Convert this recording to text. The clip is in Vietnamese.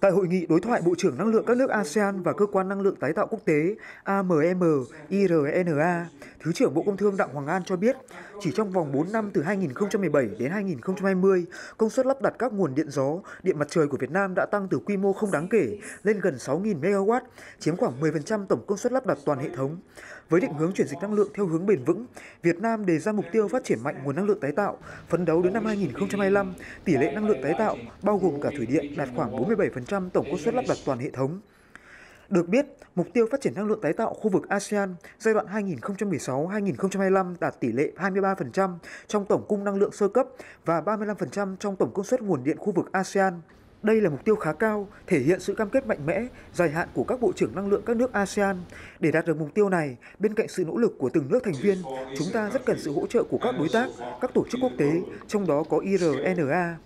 Tại hội nghị đối thoại Bộ trưởng Năng lượng các nước ASEAN và Cơ quan Năng lượng Tái tạo Quốc tế AMM IRNA, Thứ trưởng Bộ Công Thương Đặng Hoàng An cho biết, chỉ trong vòng 4 năm từ 2017 đến 2020, công suất lắp đặt các nguồn điện gió, điện mặt trời của Việt Nam đã tăng từ quy mô không đáng kể lên gần 6.000 MW, chiếm khoảng 10% tổng công suất lắp đặt toàn hệ thống. Với định hướng chuyển dịch năng lượng theo hướng bền vững, Việt Nam đề ra mục tiêu phát triển mạnh nguồn năng lượng tái tạo, phấn đấu đến năm 2025, tỷ lệ năng lượng tái tạo bao gồm cả thủy điện đạt khoảng 47 37% tổng công suất lắp đặt toàn hệ thống. Được biết, mục tiêu phát triển năng lượng tái tạo khu vực ASEAN giai đoạn 2016-2025 đạt tỷ lệ 23% trong tổng cung năng lượng sơ cấp và 35% trong tổng công suất nguồn điện khu vực ASEAN. Đây là mục tiêu khá cao, thể hiện sự cam kết mạnh mẽ, dài hạn của các bộ trưởng năng lượng các nước ASEAN. Để đạt được mục tiêu này, bên cạnh sự nỗ lực của từng nước thành viên, chúng ta rất cần sự hỗ trợ của các đối tác, các tổ chức quốc tế, trong đó có IRNA.